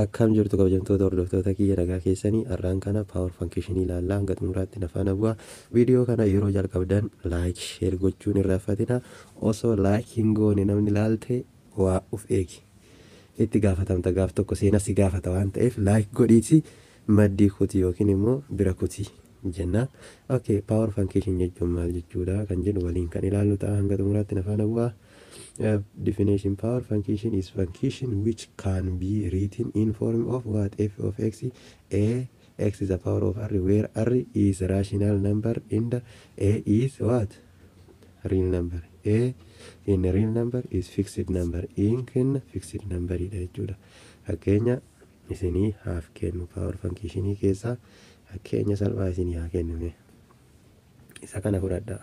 akkam jirtu kabajamtoota hordoftoota kiyya dhagaa keessanii har'aan kana paawar fankishinii ilaallaa hanga xumuraatti nafa nabu'a viidiyoo kana yeroo jalqabdan laayik sheer gochuun irraa fatina osoo laayik hin goone namni ilaalte waa uf eegi itti gaafatamta gaaf tokko seenas gaafata waan ta'eef laayik godhiiti maddii kutii yookiin immoo bira kutii jenna ok paawar fankishin jechuun maal jechuudha kan jedhu waliin kan ilaallu ta'a hanga xumuraatti nafa nabu'a. Uh, definition power function is function which can bii written in form of what f of x a x is a power of r weer r is a rational number and a is what real number a in real number is fixed number in kenna fixed number jechuudha fakkeenya isinii e, haaf kennu power function keessaa fakkeenya salphaa isinii e, haa kenname isa kana fudhadhaa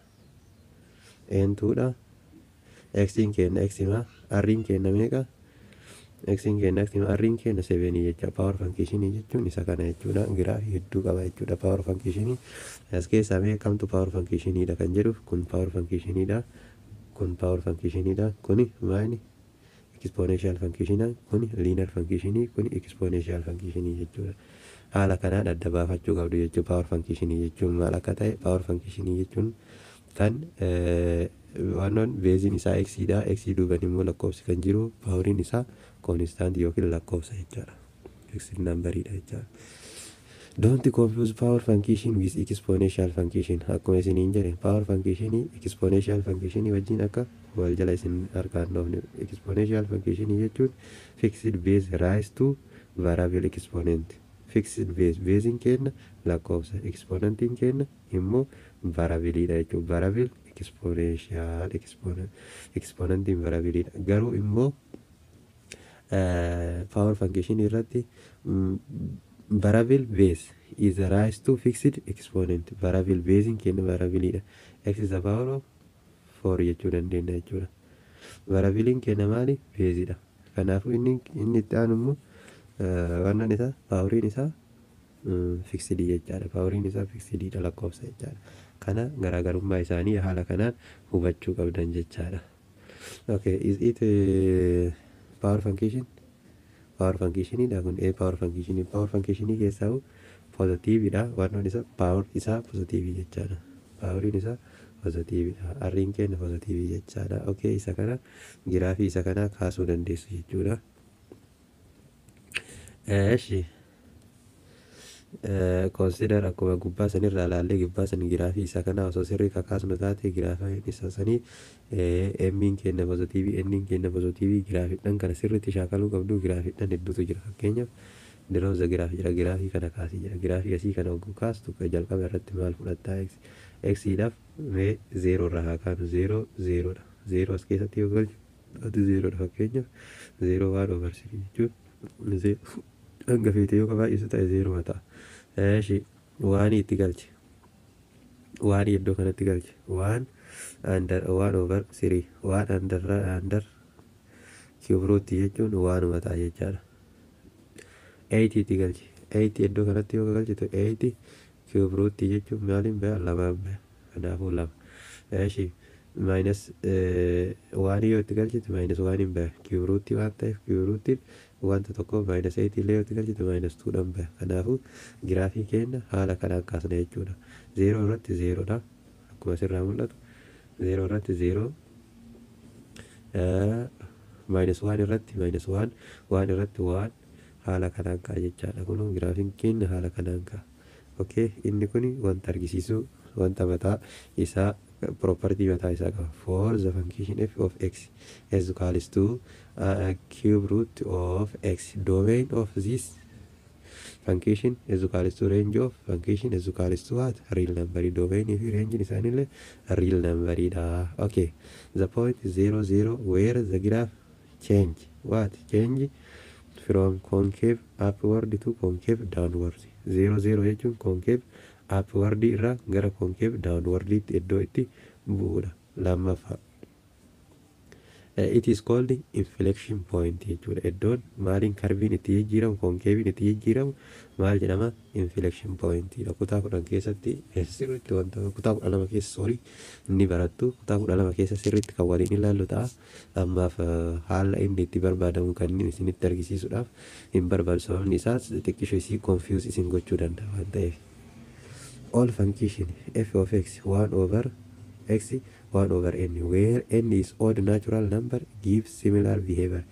eentuudha eksiin keenya eksima arriin keenya meeqa eksiin keenya eksima arriin keenya sevenii jecha paawar fankiishinii jechuun isa kana jechuudha giraafii hedduu qaba jechuudha paawar fankiishinii as keessaa meeqamtu kan jedhu kun kun fankiishinaa kun liinar fankiishinii kun ekspoonenshaal fankiishinii jechuudha. haala kanaan adda baafachuu qabdu jechuun paawar fankiishinii jechuun maal akka ta'e paawar fankiishinii jechuun. tan waan eh, beeziin isaa eksiidha. Eksii duuban immoo lakkoofsi kan jiru paawuriin isaa koonistaantii yookiin lakkoofsa jechaadha. Eksiin nambariidha jechaadha. Don't confuse power function with exponential function. Akkuma isiniin jedhe power function exponential function wajjin akka wal isin harkaan dhoofne exponential function jechuun fixed base rise to variable exponent. Fixed base beeziin kenna lakkoofsa exponentiin kenna immoo varabiliidha jechuun varabil eksponeenshaal eksponantiin garuu immoo eh, power function irratti mm, varabil base is rise fixed exponent varabil basein kenna varabiliidha x is the power jechuu dandeenya jechuudha varabiliin kenna maali beezidha kanaafuu inni itti aanu immoo eh, wannan isaa paawuriin isaa mm, fiksidii lakkoofsa jechaadha kana garaagarummaa isaanii haala kanaan hubachuu qabdan jechaadha. Okay, it eh, power function? Power functionidha kun eh, power power isaa jechaadha. Powerin isaa jechaadha. isa kana giraafii isa kanaa kaasuu dandeessu jechuudha. konsider akkuma gubbaa sanirraa ilaallee gubbaa san giraafii isaa kana osoo sirrii kakaasnu taate giraafiin isaa sanii emmiin kenna pozitiivii enniin kenna pozitiivii giraafiidhaan kana sirriitti shaakaluu qabdu giraafiidhaan hedduutu jira fakkeenyaaf dirooza giraafii jira giraafii kana kaasii jira giraafii asii kana oguu kaastu jalqaba irratti maal fudhataa eksiidhaaf mee zeeroo irraa haa kaanu zeeroo zeeroodha zeeroo as keessatti yoo galchu ati zeeroodha fakkeenyaaf zeeroo waan oovarsifii jechuun hanga feete yoo qabaay'isu ta'e zeeroo ta'a. waan itti galche waan iddoo kanatti galche waan waan obar sirii waan handarra handar kibruutti jechuun waan mataa jechaadha. Eeyitii itti galche iddoo kanatti yoo galchitu eeyitii kibruutti jechuun maaliin ba'a lamaan ba'a kanaafuu lama waan yoo itti galchitu waan hin kibruutti waan ta'eef wanta tokko maayinasii ittiillee yoo galchite maayinasituudhaan baha kanaafuu giraafii keenna haala kanaan kaasna jechuudha zeeroo irratti zeeroodha akkuma asirraa mul'atu zeeroo irratti zeeroo maayinas waan irratti maayinas waan irratti waan haala kanaan ka'a jechaadha kunuun giraafiin keenna haala kanaan ka'a. Okee inni kun wanta argisiisu wanta mataa isaa piroopartii mataa isaa qaba for the function f of x as equals to cube root of x domain of this function as range of function as equals what real number domain if range isaanillee real number dha ah, okay the point zero zero where the graph change what change from concave upward to concave downward zero jechuun concave aappiwardii irraa gara koonkeef daawunwardiitti iddoo itti bu'udha lammaffaa. Eh, it is called inflection point jechuudha eh, iddoon maaliin karbiin itti jijjiiramu koonkeebiin itti jijjiiramu maal jedhama inflection point eh. kutaa kudhan keessatti sirriitti wanta kutaa kudha lama keessa sorii inni barattu kutaa kudha lama keessa sirriitti kan waliin ilaallu ta'a ammaaf haala inni itti barbaadamu kan isinitti argisiisuudhaaf hin barbaadu sababni isaas xiqqisho isii confuse isin gochuu danda'a waan ta'eef. all function f of x 1 over x 1 over n where n is odd natural number gives similar behavior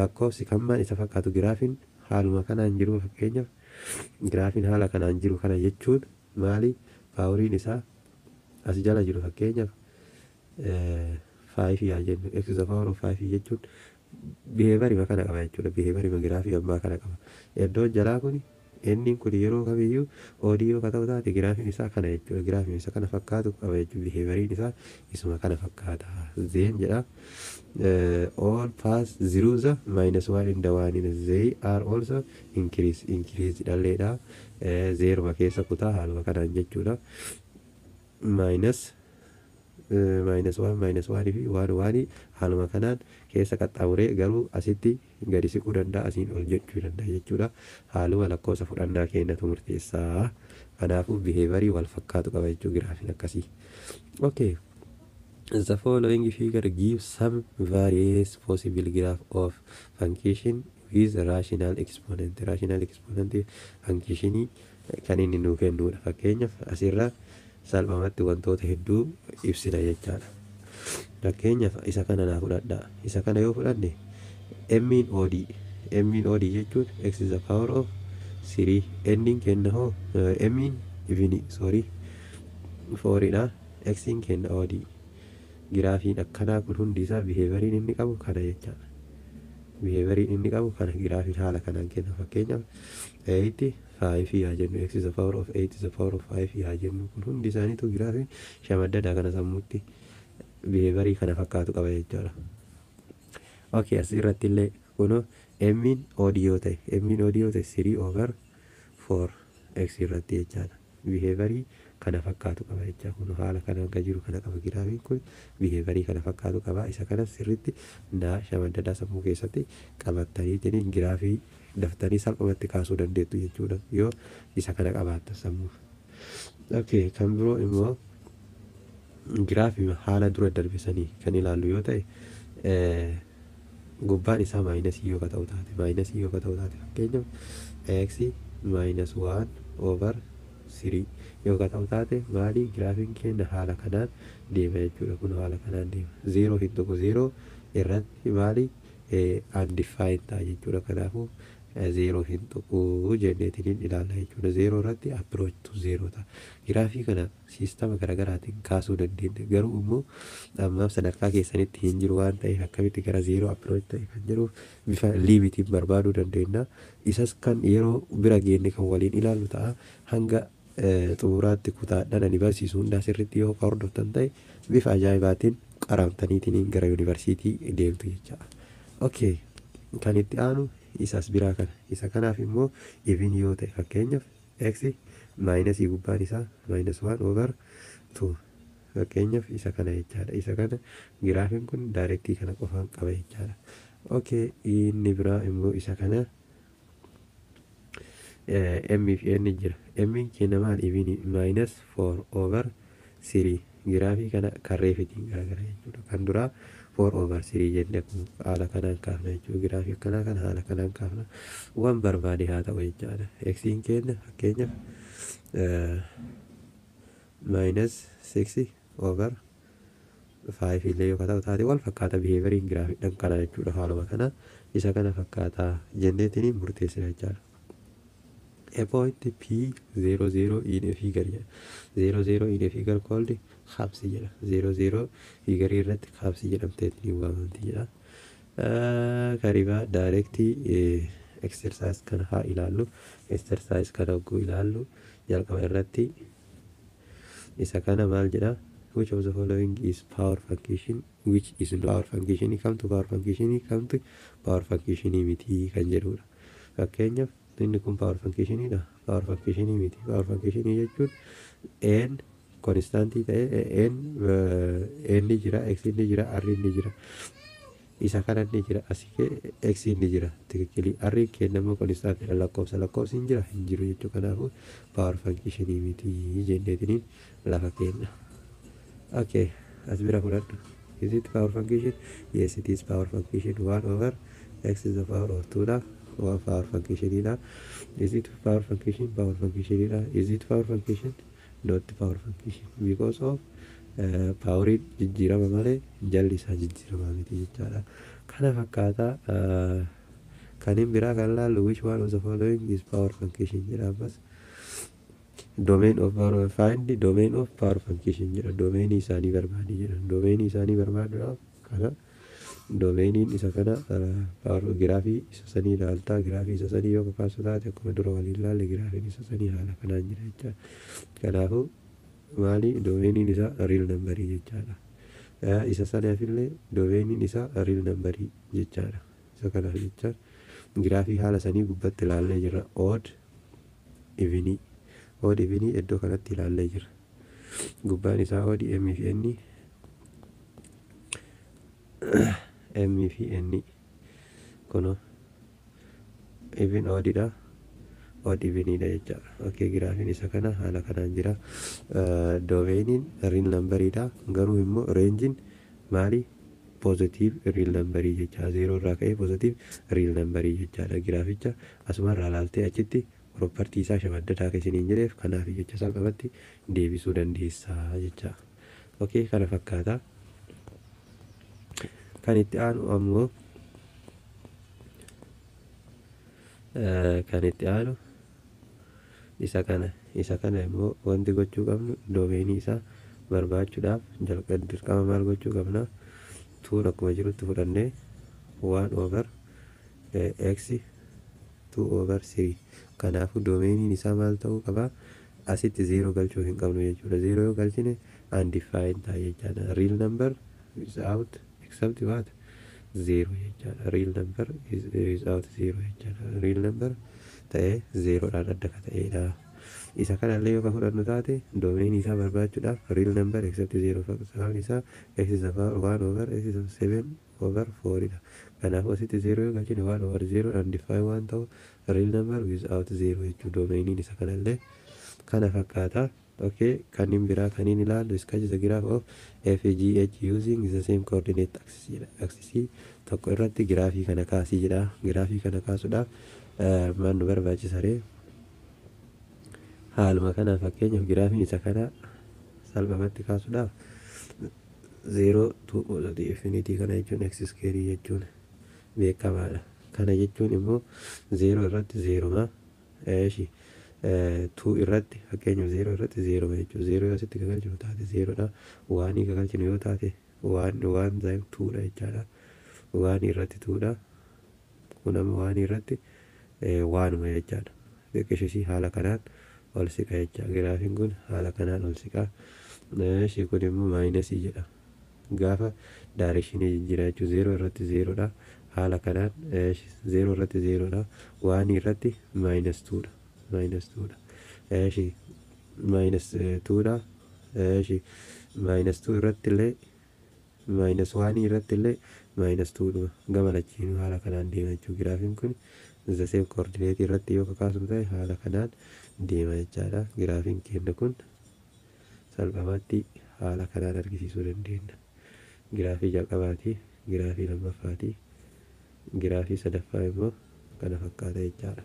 lakkoofsi kammaan isa fakkaatu giraafin haaluma kanaan jiru fakkeenyaaf giraafin haala kanaan jiru kana jechuun maali paawuriin isaa as jala jiru fakkeenyaaf 5 eh, yaa jennu x is the jechuun kana qaba jechuudha giraafii ammaa kana qaba iddoon jalaa kuni Inni kun yeroo kamiyyuu oodii yoo ta'u taate isaa kana jechuudha. Giraafiin isaa kana fakkaatu qaba jechuudha. isaa isuma kana fakkaata. Zeen jedha. Eh, all pass ziruuza maayinasi waan hin dawaaniin zeeyi r also inkiriis inkiriis dhalleedha. Eh, zeeruma keessa kutaa haaluma kanaan jechuudha. maayinas waan maayinas waanii fi waan waanii haaluma kanaan keessa qaxxaamuree garuu asitti gadi siquu danda'a asiin ol jechuu danda'a jechuudha haaluma lakkoofsa fudhannaa kennatu murteessaa kanaafuu biheevarii wal fakkaatu qaba jechuu giraafiin akkasii. ok The following figure giib some various possible graph of function with rational exponent. Rational exponent functionii kan inni nuu kennudha. Fakkeenyaaf asirra Salphaamatti wantoota hedduu ibsina jechaadha. Fakkeenyaaf isa kana naa fudhadhaa. Isa kana yoo fudhanne emmiin oodii. Emmiin oodii jechuun x is the power of three. Enniin kenna hoo eh, emmiin ifini sorry fooriidha. Xin kenna oodii. Giraafiin akkanaa kun hundi isaa biheevariin inni qabu kana jechaadha. Biheevariin inni qabu kana giraafiin haala kanaan kenna fakkeenyaaf eeyitti eh, 5 yaa jennu x is the power of 8 is the power of 5 yaa jennu kun hundi isaaniitu giraafi shamaddadha kana sammuutti biheevarii kana fakkaatu qaba jechuudha. Ok asirratti illee kunoo emmiin oodiyoo ta'e emmiin oodiyoo ta'e 3 over 4 x irratti jechaadha. Biheevarii kana fakkaatu qaba jecha kun haala kana gajiru kana qaba giraafiin kun biheevarii kana fakkaatu qaba isa kanas sirriitti na shamaddadaa sammuu keessatti qabattanii jeniin giraafii daftanii salphumatti kaasuu dandeettu jechuudha yoo isa kana qabaata sammuuf ok kan biroo immoo giraafiima haala dura darbisanii kan ilaallu yoo ta'e eh, gubbaan isaa maayinasii yoo ta'u taate maayinasii yoo ta'u taate fakkeenyaaf x maayinas waan oovar sirii yoo ta'u taate maali giraafin keenya haala kanaan deema jechuudha kun haala kanaan deema zeeroo hin tokko zeeroo irratti maali andifaayintaa eh, jechuudha kanaafuu. zeeroo hin tuqu jenneetiin hin ilaalla jechuudha. Zeeroo zeeroo ta'a. Giraafii kana siistama kaasuu Garuu immoo sadarkaa keessanitti hin jiru waan ta'eef akkamitti gara zeeroo appiroonti ta'e kan jiruuf bifa liimitiin barbaaduu dandeenya. Isas kan yeroo bira geenne kan waliin ilaallu ta'a hanga xumuraatti eh, kutaadhaan ani barsiisuu hundaa sirriitti yoo hordoftan ta'e bifa ajaa'ibaatiin gara yuunivarsiitii deemtu jecha. Okay, kan itti aanu isaas biraa kana isa kanaaf immoo ibiin yoo ta'e fakkeenyaaf x maayinasii gubbaan isaa maayinas waan oovar tu fakkeenyaaf isa kana jechaadha isa kana giraafiin kun daayirektii kana qofaan qaba jechaadha okay inni biraa immoo isa kana eh, m fi jira emiin keenya ibiin maayinas foor, oovar 3 dhiiraa fi kana karreefitiin garaagara jechuudha. Kan duraa foor oovarsirii jennee haala kanaan kaafna jechuudha. Giraafii akkanaa kana haala kanaan kaafna waan barbaade haa ta'u jechaadha. Eksiin keenya fakkeenyaaf eh, maayinas siksii oovar illee yoo ta'u taate wal fakkaata biheevarii giraafiidhaan kana jechuudha. Haaluma kana isa kana fakkaataa jenneetini murteessina jechaadha. above P00 in a figure jedha. 00 in a figure called qabsi jedha. 00 figure irratti qabsi jedhamteet ni waamamti jedha. Uh, Karibaa daayirektii uh, exercise kan haa ilaallu. Exercise kan oguu ilaallu jalqaba irratti isa kana maal jedha? Which of the following is power function? Which is power function? Kamtu power function? Kamtu power function miti kan jedhudha. Fakkeenyaaf inni kun paawar fankishiniidha paawar fankishinii miti paawar fankishinii jechuun een konstaantii ta'e een ni jira x ni jira r ni jira isa kana ni jira asii x ni jira tikikilii r kennamu konstaantii lakkoofsa lakkoofsi hin jira hin jiru jechuu kanaafuu paawar fankishinii miti jenneetiniin lafa kenna. Okay, as bira fudhadhu. Is it power function? Yes, it is power function. 1 over x is power of 2 faarfankeeshiniidha. Is it power function? Power function. Is it power function? Not power function. Because of uh, paawuriin jijjiirama malee jalli isaa jijjiirama miti jechaadha. Kana fakkaataa uh, kanneen biraa kan laallu which one of the following is power function jedha ammas domain of power find domain of power function jedha domeenii isaanii barbaade jedha domeenii isaanii barbaaduudhaaf kana. Doomeeniin isa kana paaroogiraafii isa sanii ilaaltaa giraafii isa sanii yoo kakaasu taate akkuma dura waliin ilaalle giraafiin isa sanii haala kanaan jira jechaadha kanaafu maali doomeeniin isaa riil nambarii jechaadha isa sanaaf illee doomeeniin isaa riil nambarii jechaadha isa kanaaf jecha giraafii haala sanii gubbatti ilaallee jira ood ivinii ood ivinii iddoo kanatti ilaallee jira gubbaan isaa ood emifeenni M fi N kunuun ifiin oodidha. ood dhibinidha jechaadha ok giraafiin isa kanaa haala kanaan jira doomeeniin riil nambariidha garuu immoo reenjiin maali poziitiif riil nambarii jecha zeeroo irraa ka'ee poziitiif riil nambarii jechaadha giraaficha asumarraa ilaalte achitti piroopartii isaa shamaddataa akka isiniin jireef kanaaf jecha qabatti deebisuu dandeessa jecha ok kana fakkaata. Ah. Kan itti aanu ammoo eh, kan aanu isa kana. Isa kana immoo wanti gochuu qabnu doomeenii isaa barbaachuudhaaf dirqama maal gochuu qabna tuun akkuma jirutti fudhannee waan over eh, x tuu over sirii kanaafuu doomeeniin isaa maal ta'uu qabaa asitti zeeroo galchuu hin qabnu jechuudha zeeroo yoo galchine undefined ta'a jechaadha real number is except you what zeero jechaadha number is, is out zero jechaadha real number ta'ee zeeroodhaan adda ka ta'eedha isa kanallee yoo fudhannu taate doomeen isaa barbaachuudhaaf number isaa one seven kanaaf yoo galchine waan over zeero dandifaa waan ta'u real number without zeero jechuu doomeeniin isa kanallee kana fakkaataa ok kanneen biraa kanneen ilaalu is ka giraaf of FGH using is the same coordinate axis tokko irratti giraafii kana kaasii jedha giraafii kana kaasuudhaaf waan eh, nu barbaachisaree haaluma kana fakkeenyaaf giraafiin isa kana salphamatti kaasuudhaaf zero tuuqooti infinitii kana jechuun eksis keerii jechuun beekamaadha kana jechuun immoo zero irratti zeeruma eeshi. Eh, Eh, tuu irratti fakkeenyaaf zeeroo irratti zeeroo jechuudha. Zeeroo yoo asitti gagalchinu taate zeeroodha. Waanii gagalchinu yoo taate waan tuudha jechaadha. Waan irratti tuudha. Kun waan irratti eh, waanuma jechaadha. Xiqqishishii haala kanaan ol siqa jecha giraafiin kun haala kanaan ol siqa. Eh, Shi kun maayinasii jedha. Gaafa daareshinii jijjiira jechuudha. Zeeroo irratti zeeroodha. Haala kanaan zeeroo irratti zeeroodha. Waan irratti maayinas ማይነስ ቱ እሺ ማይነስ ቱudha እሺ ማይነስ ቱ irratti illee maayinasi waan irratti illee maayinasi tuudha gama haala kanaan deema jechuudha giraafiin kun zasee koordineetii irratti yoo kakaasu ta'e haala kanaan deema jechaadha giraafiin kenna kun salphamatti haala kanaan argisiisuu dandeenya giraafii jalqabaati giraafii lammaffaati giraafii sadaffaa immoo kana fakkaata jechaadha.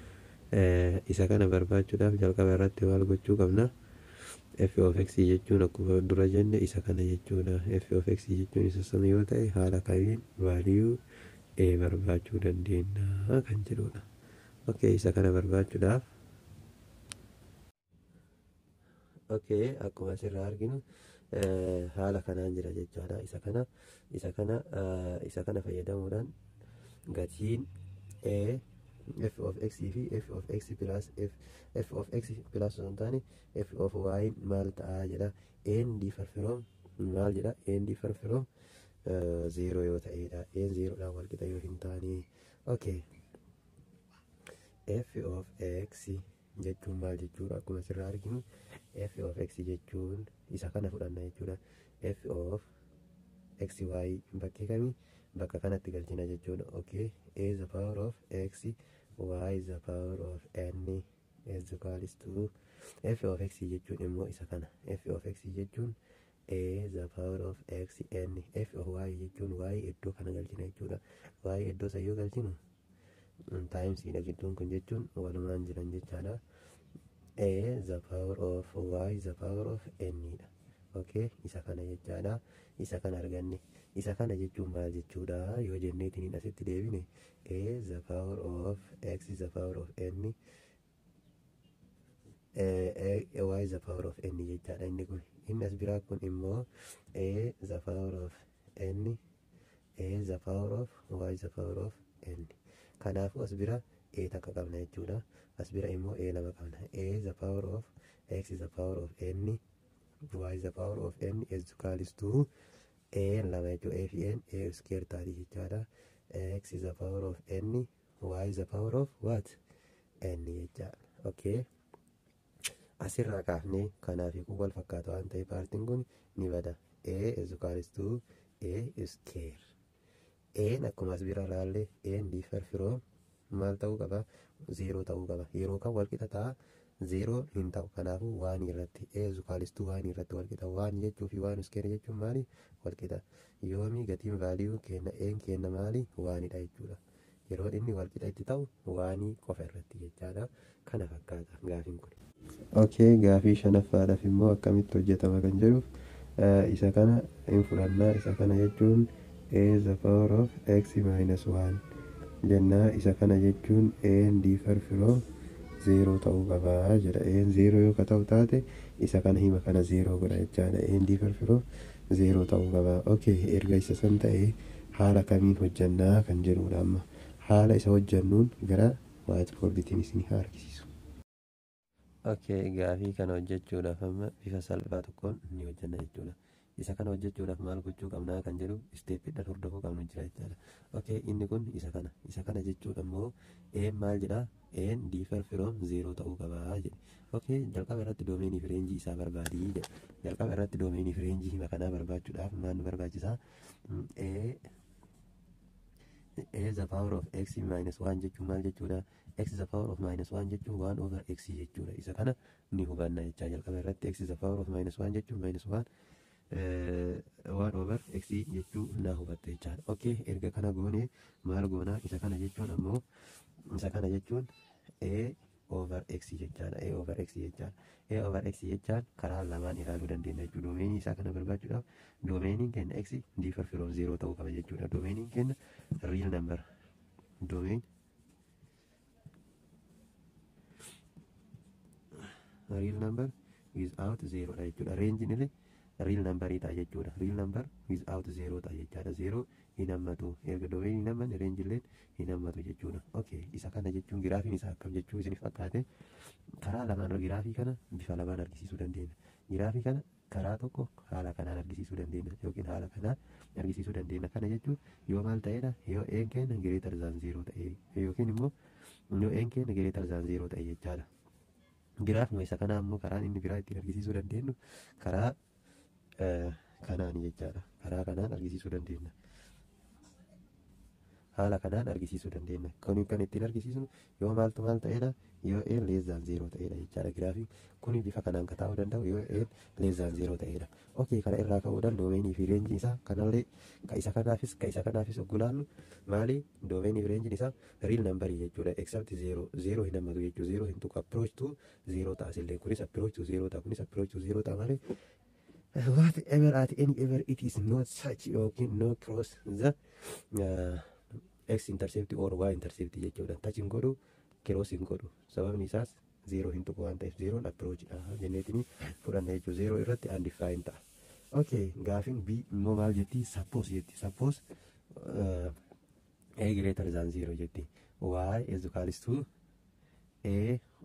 Eh, isa kana barbaachuudhaaf jalqaba irratti maal gochuu qabna f of x jechuun akkuma dura jenne isa kana jechuudha f of x jechuun isa sana yoo ta'e haala kamiin vaaliyuu e barbaachuu dandeenya kan jedhudha ok isa kana barbaachuudhaaf ok akkuma asirraa arginu haala kanaan jira jechaadha isa kana isa kana isa kana fayyadamuudhaan gatiin f of x fi f of x plus f f of x plus osoo hin f of y maal ta'a jedha n farfiroom maal jedha n farfiroom eh, zeeroo yoo ta'edha n zeeroodhaan wal qixa yoo hin taane f of x jechuun maal jechuudha akkuma sirraa arginu f of x jechuun isa kana fudhanna jechuudha f of x y bakkee kamii bakka kanatti galchina jechuudha okay a the power of x y is the power of n is the is to f of x jechuun immoo isa kana f of x jechuun e, a the power of x n f of waayi jechuun waayi iddoo kana galchina jechuudha waayi iddoo isa yoo galchinu mm, times dha gidduun kun jechuun walumaan jiran jechaadha e, a the power of y the power of n dha okay isa kana jechaadha isa kana arganne. Isa kana jechuun maal jechuudhaa yoo jenneetiin asitti deebine A za the power of X za the power of N e, e, e, Y za the power of N jechaadha inni kun. Inni as biraa kun immoo A za the power of N A is the power of Y is power of N. Kanaafuu as bira A takka qabna jechuudha. As bira immoo A nama qabna. A za the power of X za the power of N Y za the power of N eezzu kaalistuu. a lama jechuudha a fi n a square taatii jechaadha x is the power of n y is the power of what n jecha okay asirraa kaafnee kanaaf wal fakkaatu waan ta'eef paartiin kun ni bada a is equal a is square een akkuma as bira ilaalle een diifer firoo maal ta'uu qaba zeeroo ta'uu qaba yeroo kan wal qixa ta'a. zeeroo hin ta'u kanaafuu waan irratti eezu faalistuu waanii irratti walqixa waanii jechuu fi waan iskeene jechuun maali walqixa yoomii gatiin vaaliyuu kenna een kenna maali waanidha jechuudha yeroo inni walqixa itti ta'u waanii qofa irratti jechaadha kana fakkaata gaafiin kun okay gaafii shanaffaadhaaf immoo akkamitti hojjetama kan jedhuuf isa kana hin fudhannaa isa kana jechuun a isa kana jechuun a d farfiroo zeeroo ta'uu qabaa jedha een zeeroo yoo ta'u taate isa kana hima kana zeeroo godha jechaadha een diifarfiruuf zeeroo ta'uu qabaa ok erga isa san ta'ee haala kamiin hojjannaa kan jedhudha amma haala isa hojjannuun gara waa'ee kolbitiin haa harkisiisu. ok gaafii kana hojjechuudhaaf amma bifa salphaa tokkoon ni hojjanna jechuudha. isa kana hojjechuudhaaf maal gochuu qabnaa kan jedhu qabnu jira jechaadha. inni kun isa kana isa kana jechuun ammoo ee maal jedhaa n differ from 0 ta'uu qaba jedhe okay jalqaba irratti doomeenii fi isaa barbaadii jedhe jalqaba irratti doomeenii fi reenjii makanaa barbaachuudhaaf maal barbaachisaa a mm, e, e the power of x minus jechuun maal jechuudha x the power of minus jechuun 1 over x jechuudha isa kana ni hubanna jechaa jalqaba irratti x the power of minus jechuun minus 1 waan oobar eeksii jechuu naa hubatte jechaadha. Okkee erga kana goonee maal goonaa isa kana jechuun ammoo isa kana jechuun ee oovar eeksii jechaadha. Ee jechaadha. jechaan karaa lamaan ilaaluu dandeenya jechuudha. Doomeenii isaa kana barbaachuudhaaf doomeeniin kenna eeksii diifar zeeroo ta'uu qaba jechuudha. Doomeeniin kenna riil nambar doomeen riil nambar is out zeeroodha jechuudha. riil nambarii ta'a jechuudha riil nambar wiz aawut zeeroo ta'a jechaadha zeeroo hin hammatu erga dooleen hin hamman reenjilleen hin hammatu jechuudha isa kana jechuun giraafiin isaa akkam jechuu isin fakkaate karaa giraafii kana bifa lamaan argisiisuu dandeenya giraafii kana karaa tokko haala kanaan dandeenya yookiin haala kanaan dandeenya kana jechuun yoo maal yoo ta'e yookiin immoo yoo eenkeen giree tarzaan zeeroo ta'e jechaadha giraafuma isa kanaa immoo karaan inni biraa ittiin argisiisuu dandeenyu karaa kanaan jechaadha. Karaa kanaan argisiisuu dandeenya. Haala kanaan argisiisuu dandeenya. Kun kan ittiin argisiisnu yoo maaltu maal ta'eedha yoo een leezaan zeeroo ta'edha jechaadha giraafii kun bifa kanaan kan taa'uu danda'u yoo een leezaan zeeroo ta'eedha Okey kana irraa ka'uudhaan doomeenii fi reenji isaa kanallee ka isa kanaafis ka isa kanaafis oggolaannu maali doomeenii fi reenjiin isaa riil nambarii jechuudha except zeeroo zeeroo hin hammatu jechuudha zeeroo hin tuqu approach tu zeeroo ta'a sillee kunis approach tu zeeroo ta'a kunis approach tu zeeroo ta'a malee ever at any ever it is not such yookiin no cross the uh, x intercept or y intercept jechuudha touch hin godhu cross hin godhu sababni isaas zeeroo hin tuqu waan ta'eef zeeroon approachidha uh, jenneetini fudhanna jechuudha zeeroo irratti undefined ta'a. ok gaafiin b immoo maal jetti suppose jetti suppose uh, a greater than zero jetti y is equals a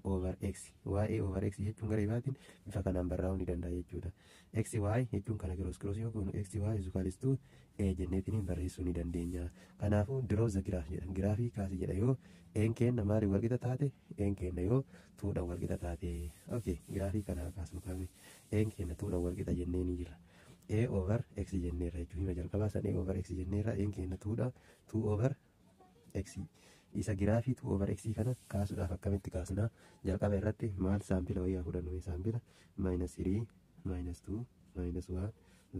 over x waa'ee over x jechuun gara ibaatiin bifa kanaan barraa'uu ni danda'a jechuudha. x y jechuun kana kiroos kiroos yoo goonu x y zukaalistuu e jenneetiin barreessuu ni dandeenya. Kanaafuu dirooza giraaf jedha giraafii kaasii jedha yoo een kenna maaliif walqixa taate een kenna yoo tuudhaan walqixa taate ok giraafii kana kaasuu qabne een kenna tuudhaan walqixa jennee ni jira. A over x jenneerra jechuun hima jalqabaa san A over x jenneerra een kenna tuudha tuu over x. isa giraafiif overexii kana kaasuudhaaf akkamitti kaasna jalqaba irratti maal saampila wayyaa fudhannu saampila maayinas sirii maayinas tuu maayinas waan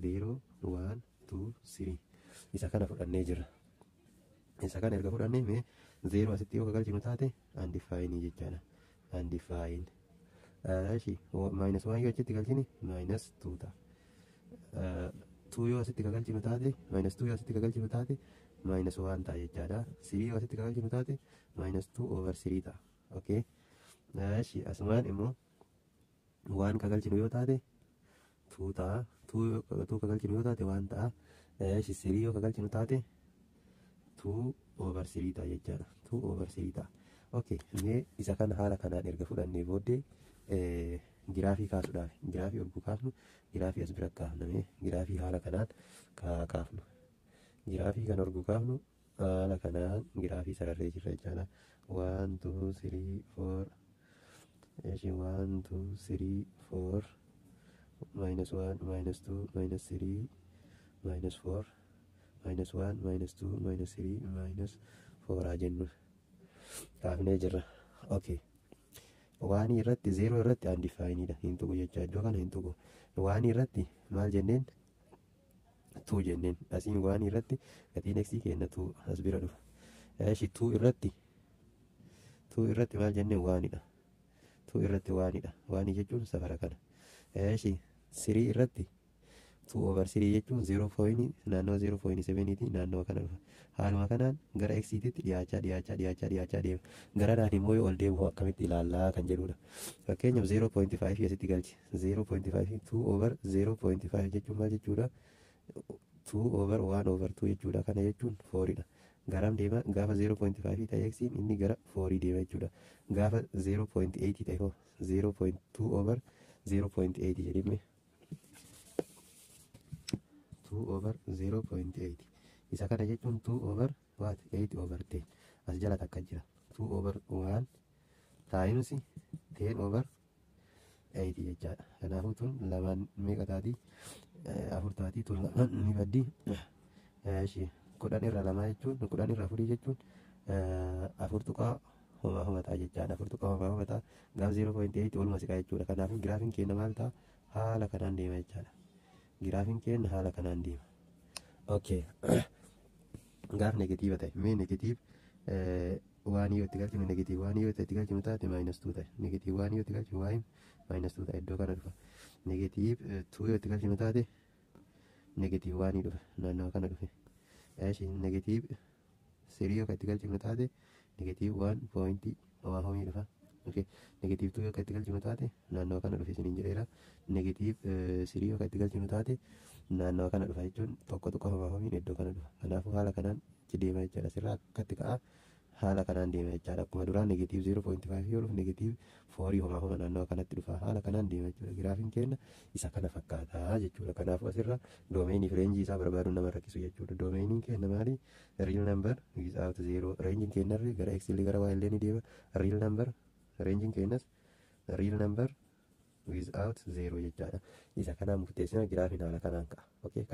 zeeroo waan tuu sirii isa kana fudhannee jirra. Isa kana erga fudhannee mee zeeroo asitti yoo kagalchinu taate andi faayinii jechaadha. Andifaayini. Raashi maayinas waan yoo achitti galchini maayinas tuuta Tuu yoo asitti kagalchinu taate maayinas tuu yoo asitti kagalchinu taate. maayinas waan ta'a jechaadha. Sirii wasitti kan jennu taate maayinas tuu oovar sirii ta'a. Ookee. Naashi asumaan immoo waan kagalchinu yoo taate tuu ta'a. Tuu kagalchinu yoo taate waan ta'a. Naashi sirii yoo kagalchinu taate tuu oovar sirii ta'a jechaadha. Tuu oovar sirii ta'a. ok isa kana haala kanaan erga fudhannee booddee giraafii kaasuudhaaf giraafii ol kaafnu giraafii as bira kaafname giraafii haala kanaan kaafnu. Girafi kan orgu qabnu haala ah, kanaan giraafii sararee jirra jechaadha. One, two, three, four. Ishiin one, two, three, four. Minus one, minus two, minus three, minus four. Minus one, minus two, minus three, minus four haa jennu. Kaafnee jirra. Okay. waan irratti zeeroo irratti andifaayiniidha hin tuqu jecha ya, iddoo kana hin tuqu waan irratti maal jenneen shittuu jenneen asiin waan irratti gatiin eegsii kennatu as bira dhufa. Shittuu irratti tuu irratti maal jennee waanidha. Tuu irratti waanidha. Waanii jechuun safara kana. Sirii irratti tuu oovar sirii jechuun ziiroo pooyinii naannoo ziiroo pooyinii seveniiti naannoo kana dhufa. Haaluma kanaan gara eegsiitiitti dhiyaachaa dhiyaachaa dhiyaachaa dhiyaachaa deema. Garadhaan immoo yoo ol deemu akkamitti ilaallaa kan jedhudha. Fakkeenyaaf ziiroo pooyinti faayiv asitti galchi. Ziiroo pooyinti faayiv tuu oovar ziiroo pooyinti faayiv jechuun maal jechuudha? 2 over 1 over 2 jechuudha. Kana jechuun 4dha. Garaam deema gaafa 0.5 ta'e x inni gara 4 deema jechuudha. Gaafa 0.8 ta'e hoo 0.2 over 0.8 jedhime 2 over 0.8 isa kana jechuun 2 over what 8 over 10 as jala takka jira 2 over 1 times 10 over 8 jechaadha. Kanaafuu tun lamaan meeqa taati? afurtaatiitu ni baddii ishee kudhan irra lamaa jechuun kudhan irra afurii jechuun afur tuqaa homaa homataa jechaadha afur tuqaa homaa homataa gaaf 0.8 oluma siqaa jechuudha kanaaf giraafiin keenya maal ta'a haala kanaan deema jechaadha giraafiin keenya haala kanaan deema okay gaaf negatiiva ta'e mee negatiiv waan yoo itti galchinu negatiiv waan yoo itti galchinu taate maayinus tuu ta'e negatiiv waan yoo itti galchinu waa himu maayinasuudha iddoo kana dhufa negetiif eh, tuu itti galchinu taate negetiif waanii dhufe naannawa kana dhufe isheen negetiif sirii akka itti galchinu taate negetiif waan waa dhufa itti taate naannawa kana dhufe isiniin jedheera negetiif eh, sirii akka itti galchinu taate naannawa kana dhufa jechuun tokko tokko homaa hoomiin iddoo kana dhufa kanaafuu haala kanaan itti deema jechaadha akkatti ka'aa. haala kanaan deema jechaadha. Akkuma duraa neegatiiv 0.5 yoo dhufu neegatiiv 4 homaa homa naannoo kanatti dhufa. Haala kanaan deema jechuudha. Giraafiin keenya isa kana fakkaata jechuudha. Kanaaf asirra doomeenii fi reenjii isaa barbaaduun nama rakkisu jechuudha. Doomeeniin keenya maali? Riil nambar is zeeroo. 0. Reenjiin keenyarri gara eksilii gara illee ni deema. Riil nambar reenjiin keenyas riil nambar is out 0 jechaadha. Isa kanaan murteessina giraafiin haala kanaan ka'a.